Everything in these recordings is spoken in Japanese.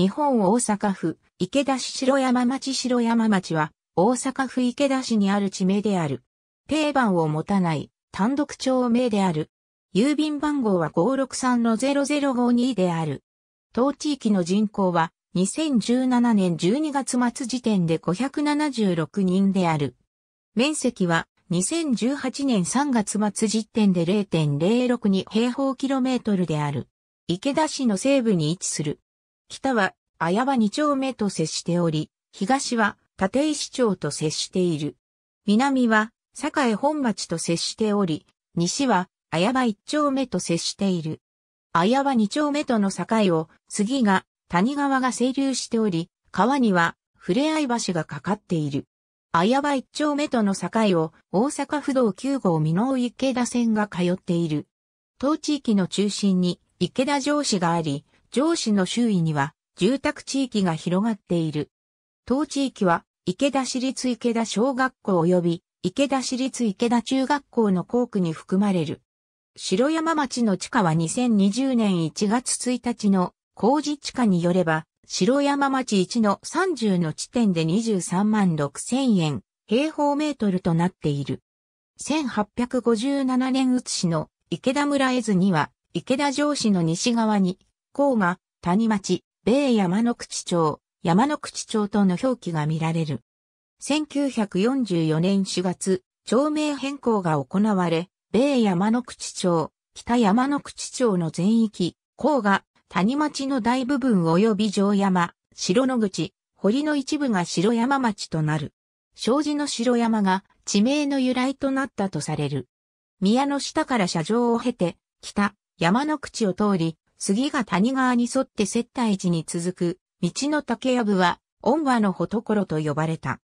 日本大阪府、池田市城山町城山町は、大阪府池田市にある地名である。定番を持たない、単独町名である。郵便番号は563-0052である。当地域の人口は、2017年12月末時点で576人である。面積は、2018年3月末時点で0.062平方キロメートルである。池田市の西部に位置する。北は綾葉2丁目と接しており、東は立石町と接している。南は栄本町と接しており、西は綾葉1丁目と接している。綾葉2丁目との境を、次が谷川が清流しており、川には触れ合い橋がかかっている。綾葉一丁目との境を大阪府道9号美濃池田線が通っている。当地域の中心に池田城市があり、上市の周囲には住宅地域が広がっている。当地域は池田市立池田小学校及び池田市立池田中学校の校区に含まれる。城山町の地下は2020年1月1日の工事地下によれば、城山町1の30の地点で23万6千円平方メートルとなっている。1857年うし市の池田村絵図には、池田城市の西側に甲賀、谷町、米山の口町、山の口町との表記が見られる。1944年4月、町名変更が行われ、米山の口町、北山の口町の全域、甲賀、谷町の大部分及び城山、城野口、堀の一部が城山町となる。障子の城山が地名の由来となったとされる。宮の下から車上を経て、北、山の口を通り、杉が谷川に沿って接待地に続く、道の竹やぶは、恩和のほところと呼ばれた。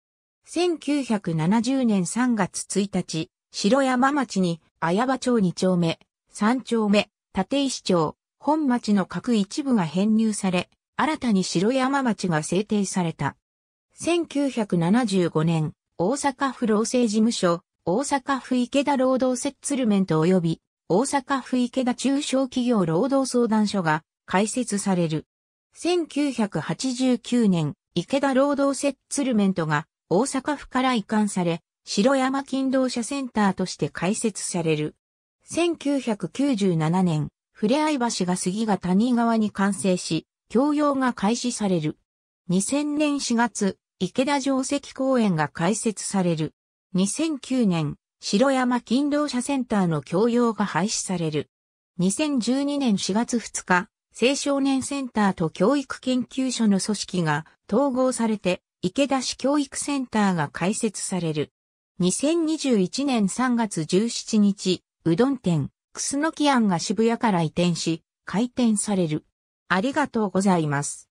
1970年3月1日、城山町に、綾場町2丁目、3丁目、立石町、本町の各一部が編入され、新たに城山町が制定された。1975年、大阪府労政事務所、大阪府池田労働セッツルメント及び大阪府池田中小企業労働相談所が開設される。1989年、池田労働セッツルメントが大阪府から移管され、城山勤労者センターとして開設される。1997年、ふれあい橋が杉が谷川に完成し、教用が開始される。2000年4月、池田城跡公園が開設される。2009年、城山勤労者センターの教養が廃止される。2012年4月2日、青少年センターと教育研究所の組織が統合されて、池田市教育センターが開設される。2021年3月17日、うどん店、くすのき庵が渋谷から移転し、開店される。ありがとうございます。